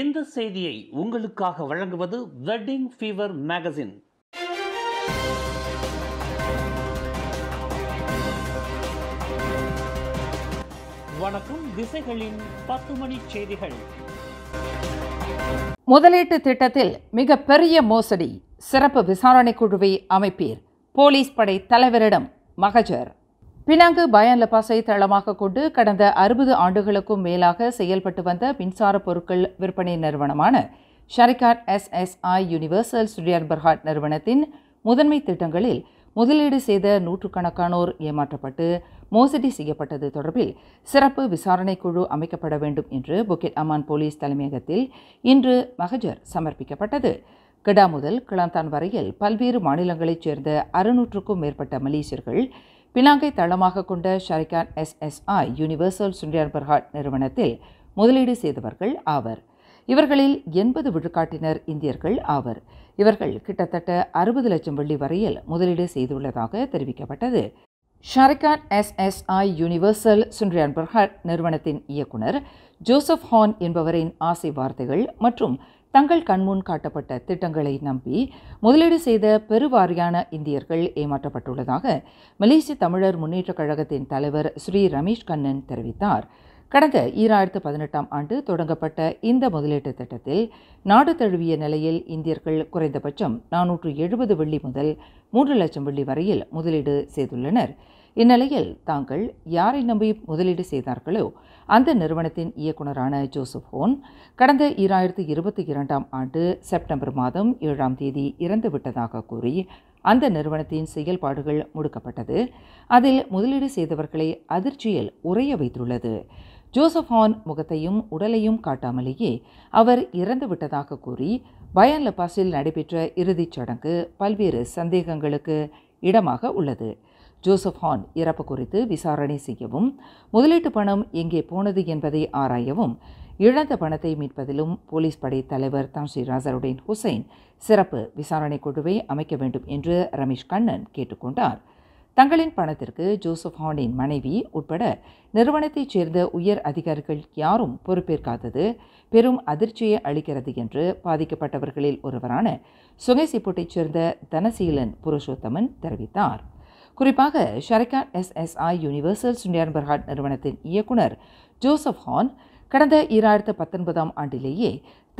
இந்த செய்தியை உங்களுக்காக வழங்குவது வெட்டிங் ஃபீவர் மேகசின் வணக்கம் திசைகளின் பத்து மணி செய்திகள் முதலீட்டு திட்டத்தில் மிக பெரிய மோசடி சிறப்பு விசாரணை குழுவை அமைப்பீர் போலீஸ் படை தலைவரிடம் மகஜர் பினாங்கு பயன் பாசை தளமாக கொண்டு கடந்த அறுபது ஆண்டுகளுக்கும் மேலாக செயல்பட்டு வந்த மின்சார பொருட்கள் விற்பனை நிறுவனமான ஷரிகாட் எஸ்எஸ்ஐ யூனிவர்சல் ஸ்டுடியர் பர்ஹாட் நிறுவனத்தின் முதன்மை திட்டங்களில் முதலீடு செய்த நூற்றுக்கணக்கானோர் ஏமாற்றப்பட்டு மோசடி செய்யப்பட்டது தொடர்பில் சிறப்பு விசாரணை குழு அமைக்கப்பட வேண்டும் என்று புக்கெட் அமான் போலீஸ் தலைமையகத்தில் இன்று மகஜர் சமர்ப்பிக்கப்பட்டது கிடா முதல் கிளாந்தான் வரையில் பல்வேறு மாநிலங்களைச் சேர்ந்த அறுநூற்றுக்கும் மேற்பட்ட மலேசியர்கள் பினாங்கை தளமாக கொண்ட ஷரிகான் எஸ்எஸ்ஐ யூனிவர்சல் சுண்டியார் பர்ஹாட் நிறுவனத்தில் முதலீடு செய்தவர்கள் ஆவர் இவர்களில் எண்பது விழுக்காட்டினர் இந்தியர்கள் ஆவர் இவர்கள் கிட்டத்தட்ட அறுபது லட்சம் வெள்ளி வரையில் முதலீடு செய்துள்ளதாக தெரிவிக்கப்பட்டது ஷாரிகான் எஸ்எஸ்ஐ யூனிவர்சல் சுண்ட்ரியான் பர்ஹாட் நிறுவனத்தின் இயக்குனர் ஜோசப் ஹான் என்பவரின் ஆசை வார்த்தைகள் மற்றும் தங்கள் கண்முன் காட்டப்பட்ட திட்டங்களை நம்பி முதலீடு செய்த பெருவாரியான இந்தியர்கள் ஏமாற்றப்பட்டுள்ளதாக மலேசிய தமிழர் முன்னேற்றக் கழகத்தின் தலைவர் ஸ்ரீ ரமேஷ் கண்ணன் தெரிவித்தார் கடந்த ஈராயிரத்து பதினெட்டாம் ஆண்டு தொடங்கப்பட்ட இந்த முதலீட்டு திட்டத்தில் நாடு தழுவிய நிலையில் இந்தியர்கள் குறைந்தபட்சம் நானூற்று எழுபது வெள்ளி முதல் மூன்று லட்சம் வெள்ளி வரையில் முதலீடு செய்துள்ளனர் இந்நிலையில் தாங்கள் யாரை நம்பி முதலீடு செய்தார்களோ அந்த நிறுவனத்தின் இயக்குநரான ஜோசப் ஹோன் கடந்த ஈராயிரத்து இருபத்தி இரண்டாம் ஆண்டு செப்டம்பர் மாதம் ஏழாம் தேதி இறந்துவிட்டதாக கூறி அந்த நிறுவனத்தின் செயல்பாடுகள் முடுக்கப்பட்டது அதில் முதலீடு செய்தவர்களை அதிர்ச்சியில் உறைய வைத்துள்ளது ஹான் முகத்தையும் உடலையும் காட்டாமலேயே அவர் இறந்துவிட்டதாக கூறி பயன் லபாஸில் நடைபெற்ற இறுதிச் சடங்கு பல்வேறு சந்தேகங்களுக்கு இடமாக உள்ளது ஜோசப் ஹான் இறப்பு குறித்து விசாரணை செய்யவும் முதலீட்டு பணம் எங்கே போனது என்பதை ஆராயவும் இழந்த பணத்தை மீட்பதிலும் போலீஸ் படை தலைவர் ஸ்ரீ ராசருடன் ஹுசைன் சிறப்பு விசாரணை குழுவை அமைக்க வேண்டும் என்று ரமேஷ் கண்ணன் கேட்டுக்கொண்டார் தங்களின் பணத்திற்கு ஜோசப் ஹானின் மனைவி உட்பட நிறுவனத்தைச் சேர்ந்த உயர் அதிகாரிகள் யாரும் பொறுப்பேற்காதது பெரும் அதிர்ச்சியை அளிக்கிறது என்று பாதிக்கப்பட்டவர்களில் ஒருவரான சுகை சேர்ந்த தனசீலன் புருஷோத்தமன் தெரிவித்தார் குறிப்பாக ஷரிகா எஸ்எஸ்ஐ யூனிவர்சல் சுண்டியான் பர்ஹாட் நிறுவனத்தின் இயக்குனர் ஜோசப் ஹான் கடந்த ஈராயிரத்து பத்தொன்பதாம் ஆண்டிலேயே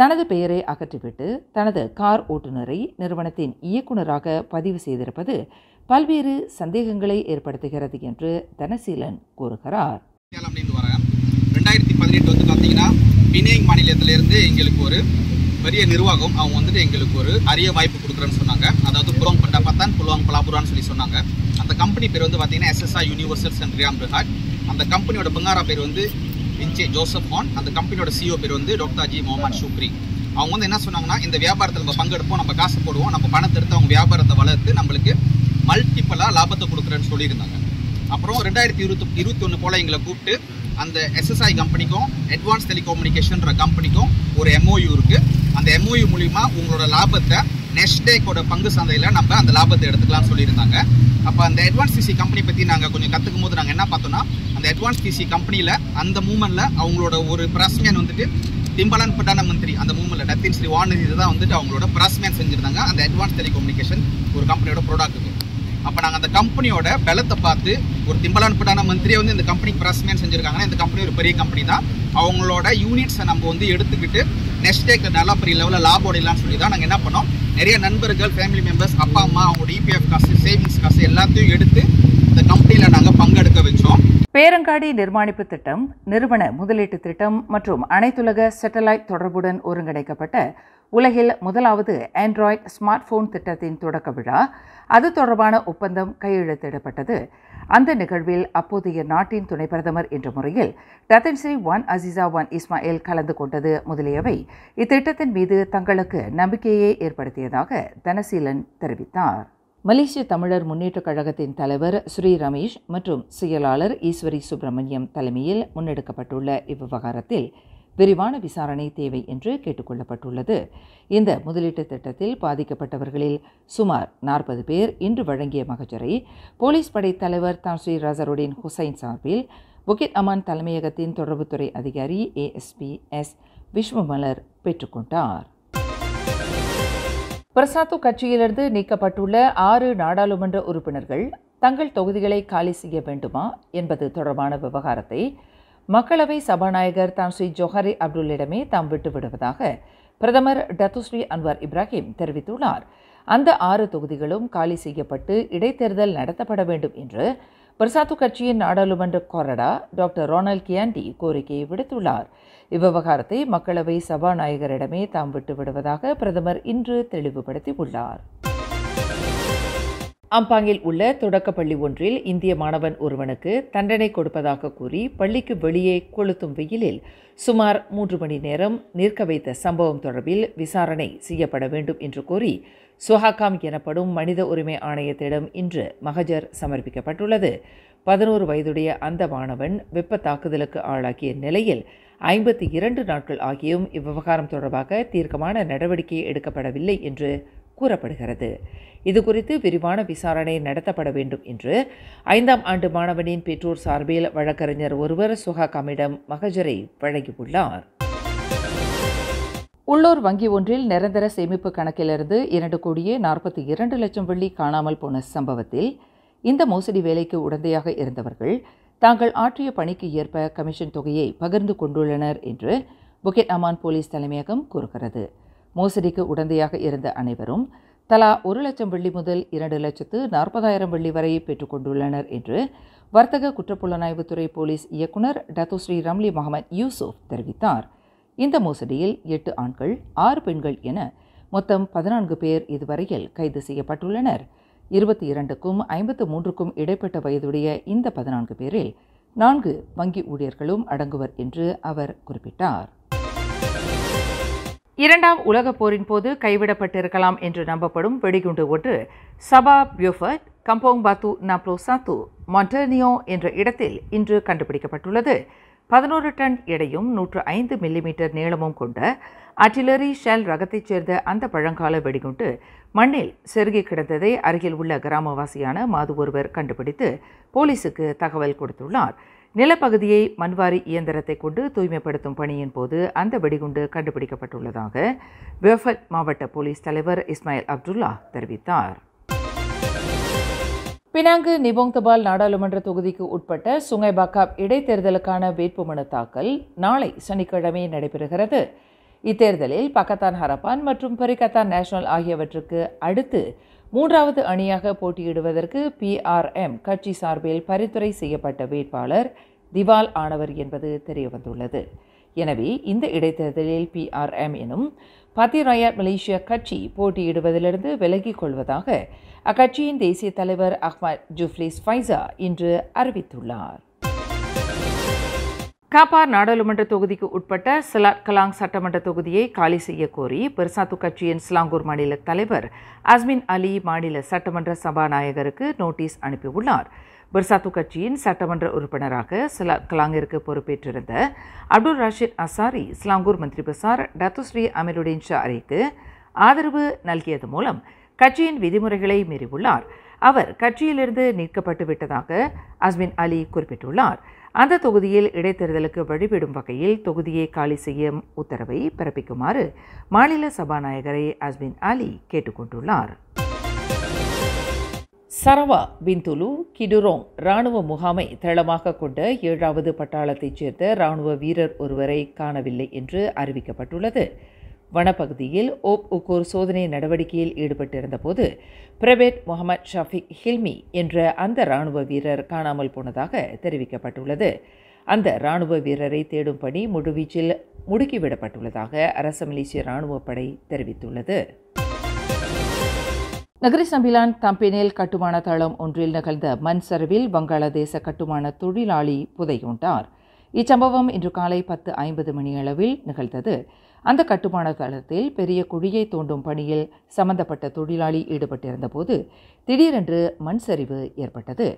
தனது பெயரை அகற்றிவிட்டு தனது கார் ஓட்டுநரை நிறுவனத்தின் இயக்குநராக பதிவு செய்திருப்பது பல்வேறு சந்தேகங்களை ஏற்படுத்துகிறது என்று தனசீலன் கூறுகிறார் ரெண்டாயிரத்தி பதினெட்டு வந்து பார்த்தீங்கன்னா பினேங் மாநிலத்திலிருந்து எங்களுக்கு ஒரு பெரிய நிர்வாகம் அவங்க வந்துட்டு எங்களுக்கு ஒரு அரிய வாய்ப்பு கொடுக்குறேன்னு சொன்னாங்க அதாவது புரோங் பட்டா பத்தான் புலுவாங் பலாபுரான்னு சொல்லி சொன்னாங்க அந்த கம்பெனி பேர் வந்து பார்த்தீங்கன்னா எஸ்எஸ்ஆர் யூனிவர்சல் சென்ட்ரியாம் ரிஹாட் அந்த கம்பெனியோட பங்காரா பேர் வந்து விஞ்சே ஜோசப் ஹான் அந்த கம்பெனியோட சிஓ e பேர் வந்து டாக்டர் அஜி முகமது ஷூக்ரி அவங்க வந்து என்ன சொன்னாங்கன்னா இந்த வியாபாரத்தில் நம்ம பங்கெடுப்போம் நம்ம காசு போடுவோம் நம்ம பணத்தை எடுத்து அவங்க வியாபாரத்தை வளர்த்து நம்மளுக்கு மல்டிப்பலாக லாபத்தை கொடுக்குறேன்னு சொல்லியிருந்தாங்க அப்புறம் ரெண்டாயிரத்தி இருபத்தி இருபத்தி ஒன்று போல் எங்களை கூப்பிட்டு அந்த எஸ்எஸ்ஐ கம்பெனிக்கும் அட்வான்ஸ் டெலிகம்யூனிகேஷன் கம்பெனிக்கும் ஒரு எம்ஓயு இருக்குது அந்த எம்ஓயு மூலிமா உங்களோட லாபத்தை நெக்ஸ்ட் டேக்கோட பங்கு சந்தையில் நம்ம அந்த லாபத்தை எடுத்துக்கலாம்னு சொல்லியிருந்தாங்க அப்போ அந்த அட்வான்ஸ் டிசி கம்பெனி பற்றி நாங்கள் கொஞ்சம் கற்றுக்கும் போது நாங்கள் என்ன பார்த்தோம்னா அந்த அட்வான்ஸ் டிசி கம்பெனியில் அந்த மூமெண்ட்டில் அவங்களோட ஒரு பிரஸ்மேன் வந்துட்டு திம்பலன் பிரதான மந்திரி அந்த மூமெண்ட்டில் டத்தின் ஸ்ரீ வானதி தான் வந்துட்டு அவங்களோட பிரஸ்மேன் செஞ்சுருந்தாங்க அந்த அட்வான்ஸ் டெலிகம்யூனிகேஷன் ஒரு கம்பெனியோட ப்ராடக்ட் அப்போ நாங்கள் அந்த கம்பெனியோட பலத்தை பார்த்து ஒரு திம்பலான்பட்டான மந்திரியை வந்து இந்த கம்பெனிக்கு பிரஸ்மேன் செஞ்சுருக்காங்கன்னா இந்த கம்பெனி ஒரு பெரிய கம்பெனி தான் அவங்களோட யூனிட்ஸை நம்ம வந்து எடுத்துக்கிட்டு நெக்ஸ்ட் டேக்கு நல்லா பெரிய லெவலில் லாபம் இல்லைன்னு சொல்லி தான் நாங்கள் என்ன பண்ணோம் நிறைய நண்பர்கள் ஃபேமிலி மெம்பர்ஸ் அப்பா அம்மா அவங்களோட இபிஎஃப் e காசு சேவிங்ஸ் காசு எல்லாத்தையும் எடுத்து இந்த கம்பெனியில் நாங்கள் பங்கெடுக்க வச்சோம் பேரங்காடி நிர்மாணிப்பு திட்டம் நிறுவன முதலீட்டு திட்டம் மற்றும் அனைத்துலக சேட்டலைட் தொடர்புடன் ஒருங்கிணைக்கப்பட்ட உலகில் முதலாவது ஆண்ட்ராய்ட் ஸ்மார்ட் போன் திட்டத்தின் தொடக்க விழா அது தொடர்பான ஒப்பந்தம் கையெழுத்திடப்பட்டது அந்த நிகழ்வில் அப்போதைய நாட்டின் துணை பிரதமர் என்ற முறையில் ரத்தன் ஸ்ரீ வான் அசிசா ஒன் இஸ்மாயில் கலந்து கொண்டது முதலியவை இத்திட்டத்தின் மீது தங்களுக்கு நம்பிக்கையை ஏற்படுத்தியதாக தனசீலன் தெரிவித்தார் மலேசிய தமிழர் முன்னேற்றக் கழகத்தின் தலைவர் ஸ்ரீ ரமேஷ் மற்றும் செயலாளர் ஈஸ்வரி சுப்பிரமணியம் தலைமையில் முன்னெடுக்கப்பட்டுள்ள இவ்விவகாரத்தில் விரிவான விசாரணை தேவை என்று கேட்டுக்கொள்ளப்பட்டுள்ளது இந்த முதலீட்டு திட்டத்தில் பாதிக்கப்பட்டவர்களில் சுமார் நாற்பது பேர் இன்று வழங்கிய மகஜரை போலீஸ் படை தலைவர் ஸ்ரீ ரசருடீன் ஹுசைன் சார்பில் புகித் அமான் தலைமையகத்தின் தொடர்புத்துறை அதிகாரி ஏஎஸ்பி எஸ் விஸ்வமலர் பெற்றுக்கொண்டார் பிரசாத்து கட்சியிலிருந்து நீக்கப்பட்டுள்ள ஆறு நாடாளுமன்ற உறுப்பினர்கள் தங்கள் தொகுதிகளை காலி செய்ய வேண்டுமா என்பது தொடர்பான விவகாரத்தை மக்களவை சபாநாயகர் தாம் ஸ்ரீ ஜொஹரி அப்துல்லிடமே தாம் விட்டு விடுவதாக பிரதமர் டத்துஸ்ரீ அன்வார் இப்ராஹிம் தெரிவித்துள்ளார் அந்த ஆறு தொகுதிகளும் காலி செய்யப்பட்டு இடைத்தேர்தல் நடத்தப்பட வேண்டும் என்று பிரசாத்து கட்சியின் நாடாளுமன்ற கொறடா டாக்டர் ரொனால் கியாண்டி கோரிக்கையை விடுத்துள்ளார் இவ்விவகாரத்தை மக்களவை சபாநாயகரிடமே தாம் விட்டுவிடுவதாக பிரதமர் இன்று தெளிவுபடுத்தியுள்ளார் அம்பாங்கில் உள்ள தொடக்கப்பள்ளி ஒன்றில் இந்திய மாணவன் ஒருவனுக்கு தண்டனை கொடுப்பதாக கூறி பள்ளிக்கு வெளியே கொளுத்தும் வெயிலில் சுமார் மூன்று மணி நேரம் நிற்க வைத்த சம்பவம் தொடர்பில் விசாரணை செய்யப்பட வேண்டும் என்று கோரி சுஹாகாம் எனப்படும் மனித உரிமை ஆணையத்திடம் இன்று மகஜர் சமர்ப்பிக்கப்பட்டுள்ளது பதினோரு வயதுடைய அந்த மாணவன் வெப்ப தாக்குதலுக்கு ஆளாகிய நிலையில் ஐம்பத்தி இரண்டு நாட்கள் ஆகியும் இவ்விவகாரம் தொடர்பாக தீர்க்கமான நடவடிக்கை எடுக்கப்படவில்லை என்று கூறப்படுகிறது இது குறித்து விரிவான விசாரணை நடத்தப்பட வேண்டும் என்று ஐந்தாம் ஆண்டு மாணவனின் பெற்றோர் சார்பில் வழக்கறிஞர் ஒருவர் சுஹாகாமிடம் மகஜரை வழங்கியுள்ளார் உள்ளூர் வங்கி ஒன்றில் நிரந்தர சேமிப்பு கணக்கிலிருந்து இரண்டு கோடியே நாற்பத்தி இரண்டு லட்சம் வெள்ளி காணாமல் போன சம்பவத்தில் இந்த மோசடி வேலைக்கு உடந்தையாக இருந்தவர்கள் தாங்கள் ஆற்றிய பணிக்கு ஏற்ப கமிஷன் தொகையை பகிர்ந்து கொண்டுள்ளனர் என்று புகெட் அமான் போலீஸ் தலைமையகம் கூறுகிறது மோசடிக்கு உடந்தையாக இருந்த அனைவரும் தலா ஒரு லட்சம் வெள்ளி முதல் இரண்டு லட்சத்து நாற்பதாயிரம் வெள்ளி வரை பெற்றுக்கொண்டுள்ளனர் என்று வர்த்தக குற்றப்புலனாய்வுத்துறை போலீஸ் இயக்குநர் டத்துஸ்ரீ ரம்லி முகமது யூசுப் தெரிவித்தார் இந்த மோசடியில் எட்டு ஆண்கள் ஆறு பெண்கள் என மொத்தம் பதினான்கு பேர் இதுவரையில் கைது செய்யப்பட்டுள்ளனர் இருபத்தி இரண்டுக்கும் ஐம்பத்து மூன்றுக்கும் இடைப்பட்ட வயதுடைய இந்த பதினான்கு பேரில் நான்கு வங்கி ஊழியர்களும் அடங்குவர் என்று அவர் குறிப்பிட்டார் இரண்டாம் உலகப் போரின் போது கைவிடப்பட்டிருக்கலாம் என்று நம்பப்படும் வெடிகுண்டு ஒன்று சபா பியூஃபர்ட் கம்போங் பாத்து நாப்ளோசாத்து சாத்து மாண்டர்னியோ என்ற இடத்தில் இன்று கண்டுபிடிக்கப்பட்டுள்ளது பதினோரு டன் எடையும் நூற்று ஐந்து மில்லிமீட்டர் நீளமும் கொண்ட அட்டிலரி ஷெல் ரகத்தைச் சேர்ந்த அந்த பழங்கால வெடிகுண்டு மண்ணில் செருகி கிடந்ததை அருகில் உள்ள கிராமவாசியான மாது ஒருவர் கண்டுபிடித்து போலீசுக்கு தகவல் கொடுத்துள்ளார் நிலப்பகுதியை மண்வாரி இயந்திரத்தை கொண்டு தூய்மைப்படுத்தும் பணியின் போது அந்த வெடிகுண்டு கண்டுபிடிக்கப்பட்டுள்ளதாக வேஃபல் மாவட்ட போலீஸ் தலைவர் இஸ்மாயில் அப்துல்லா தெரிவித்தார் பினாங்கு தபால் நாடாளுமன்ற தொகுதிக்கு உட்பட்ட சுங்கை பாக்காப் இடைத்தேர்தலுக்கான வேட்புமனு தாக்கல் நாளை சனிக்கிழமை நடைபெறுகிறது இத்தேர்தலில் பக்கத்தான் ஹரப்பான் மற்றும் பரிகத்தான் நேஷனல் ஆகியவற்றுக்கு அடுத்து மூன்றாவது அணியாக போட்டியிடுவதற்கு பிஆர்எம் கட்சி சார்பில் பரிந்துரை செய்யப்பட்ட வேட்பாளர் திவால் ஆனவர் என்பது தெரியவந்துள்ளது எனவே இந்த இடைத்தேர்தலில் பிஆர்எம் எனும் பத்திராயர் மலேசிய கட்சி போட்டியிடுவதிலிருந்து விலகிக் கொள்வதாக அக்கட்சியின் தேசிய தலைவர் அஹ்மத் ஜுஃப்லிஸ் ஃபைசா இன்று அறிவித்துள்ளார் காப்பார் நாடாளுமன்ற தொகுதிக்கு உட்பட்ட சிலாட் கலாங் சட்டமன்ற தொகுதியை காலி செய்ய கோரி பெர்சாத்து கட்சியின் சிலாங்கூர் மாநில தலைவர் அஸ்மின் அலி மாநில சட்டமன்ற சபாநாயகருக்கு நோட்டீஸ் அனுப்பியுள்ளார் பிர்சாத்து கட்சியின் சட்டமன்ற உறுப்பினராக சில கலாங்கிற்கு பொறுப்பேற்றிருந்த அப்துல் ரஷீத் அசாரி இஸ்லாங்கூர் மந்திரி பசார் டத்துஸ்ரீ அமீருடின் ஷாரிக்கு ஆதரவு நல்கியது மூலம் கட்சியின் விதிமுறைகளை மீறியுள்ளார் அவர் கட்சியிலிருந்து நீக்கப்பட்டு விட்டதாக அஸ்மின் அலி குறிப்பிட்டுள்ளார் அந்த தொகுதியில் இடைத்தேர்தலுக்கு வழிவிடும் வகையில் தொகுதியை காலி செய்யும் உத்தரவை பிறப்பிக்குமாறு மாநில சபாநாயகரை அஸ்மின் அலி கேட்டுக்கொண்டுள்ளார் சரவா பின்துலு கிடுரோங் இராணுவ முகாமை தளமாக கொண்ட ஏழாவது பட்டாளத்தைச் சேர்ந்த இராணுவ வீரர் ஒருவரை காணவில்லை என்று அறிவிக்கப்பட்டுள்ளது வனப்பகுதியில் ஓப் உக்கோர் சோதனை நடவடிக்கையில் ஈடுபட்டிருந்தபோது பிரபேட் முகமது ஷாஃபிக் ஹில்மி என்ற அந்த இராணுவ வீரர் காணாமல் போனதாக தெரிவிக்கப்பட்டுள்ளது அந்த இராணுவ வீரரை தேடும் பணி முழுவீச்சில் முடுக்கிவிடப்பட்டுள்ளதாக அரசு மலேசிய படை தெரிவித்துள்ளது நகரி சம்பிலான் தம்பினேல் கட்டுமான தளம் ஒன்றில் நிகழ்ந்த மண் சரிவில் வங்காளதேச கட்டுமான தொழிலாளி புதையுண்டார் இச்சம்பவம் இன்று காலை பத்து ஐம்பது மணியளவில் நிகழ்ந்தது அந்த கட்டுமான தளத்தில் பெரிய குழியை தோண்டும் பணியில் சம்பந்தப்பட்ட தொழிலாளி ஈடுபட்டிருந்தபோது திடீரென்று மண் சரிவு ஏற்பட்டது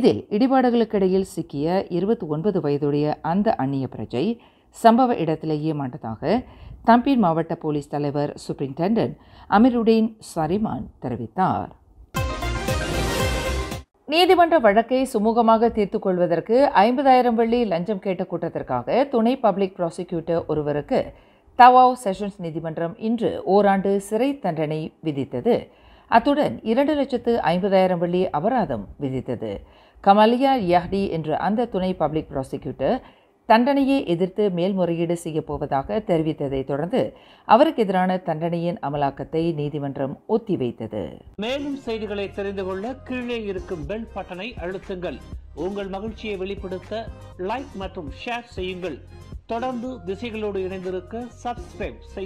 இதில் இடிபாடுகளுக்கிடையில் சிக்கிய இருபத்தி ஒன்பது வயதுடைய அந்த அந்நிய பிரஜை சம்பவ இடத்திலேயே மாட்டதாக தம்பீர் மாவட்ட போலீஸ் தலைவர் சூப்பரிண்டென்டன்ட் அமிருடீன் சரிமான் தெரிவித்தார் நீதிமன்ற வழக்கை சுமூகமாக தீர்த்துக் கொள்வதற்கு ஐம்பதாயிரம் வெள்ளி லஞ்சம் கேட்ட கூட்டத்திற்காக துணை பப்ளிக் ப்ராசிக்யூட்டர் ஒருவருக்கு தவாவ் செஷன்ஸ் நீதிமன்றம் இன்று ஓராண்டு சிறை தண்டனை விதித்தது அத்துடன் இரண்டு லட்சத்து ஐம்பதாயிரம் வெள்ளி அபராதம் விதித்தது கமலியா யஹ்டி என்ற அந்த துணை பப்ளிக் ப்ராசிக்யூட்டர் தண்டனையை எதிர்த்து மேல்முறையீடு செய்யப்போவதாக தெரிவித்ததை தொடர்ந்து அவருக்கு எதிரான தண்டனையின் அமலாக்கத்தை நீதிமன்றம் ஒத்திவைத்தது மேலும் செய்திகளை தெரிந்து கொள்ள கீழே இருக்கும் பெல் பட்டனை அழுத்துங்கள் உங்கள் மகிழ்ச்சியை வெளிப்படுத்த லைக் மற்றும் ஷேர் செய்யுங்கள் தொடர்ந்து திசைகளோடு இணைந்திருக்க சப்ஸ்கிரைப் செய்ய